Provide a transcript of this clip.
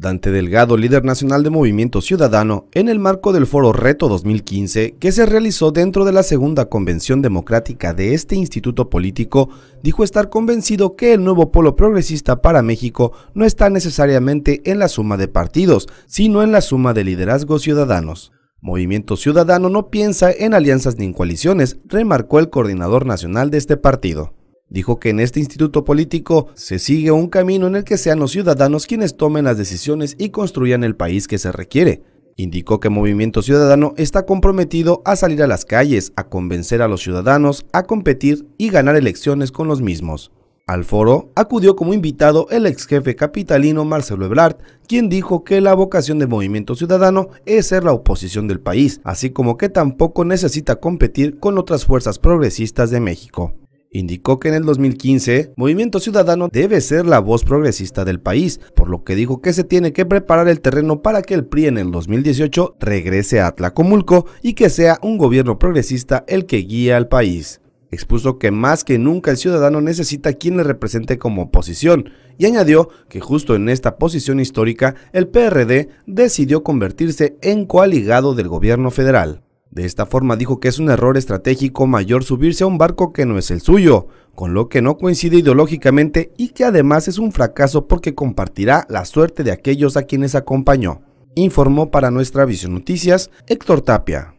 Dante Delgado, líder nacional de Movimiento Ciudadano, en el marco del foro Reto 2015 que se realizó dentro de la segunda convención democrática de este instituto político, dijo estar convencido que el nuevo polo progresista para México no está necesariamente en la suma de partidos, sino en la suma de liderazgos ciudadanos. Movimiento Ciudadano no piensa en alianzas ni en coaliciones, remarcó el coordinador nacional de este partido. Dijo que en este instituto político se sigue un camino en el que sean los ciudadanos quienes tomen las decisiones y construyan el país que se requiere. Indicó que Movimiento Ciudadano está comprometido a salir a las calles, a convencer a los ciudadanos, a competir y ganar elecciones con los mismos. Al foro acudió como invitado el ex jefe capitalino Marcelo Ebrard, quien dijo que la vocación de Movimiento Ciudadano es ser la oposición del país, así como que tampoco necesita competir con otras fuerzas progresistas de México. Indicó que en el 2015, Movimiento Ciudadano debe ser la voz progresista del país, por lo que dijo que se tiene que preparar el terreno para que el PRI en el 2018 regrese a Tlacomulco y que sea un gobierno progresista el que guíe al país. Expuso que más que nunca el ciudadano necesita quien le represente como oposición y añadió que justo en esta posición histórica el PRD decidió convertirse en coaligado del gobierno federal. De esta forma dijo que es un error estratégico mayor subirse a un barco que no es el suyo, con lo que no coincide ideológicamente y que además es un fracaso porque compartirá la suerte de aquellos a quienes acompañó, informó para nuestra Visión Noticias Héctor Tapia.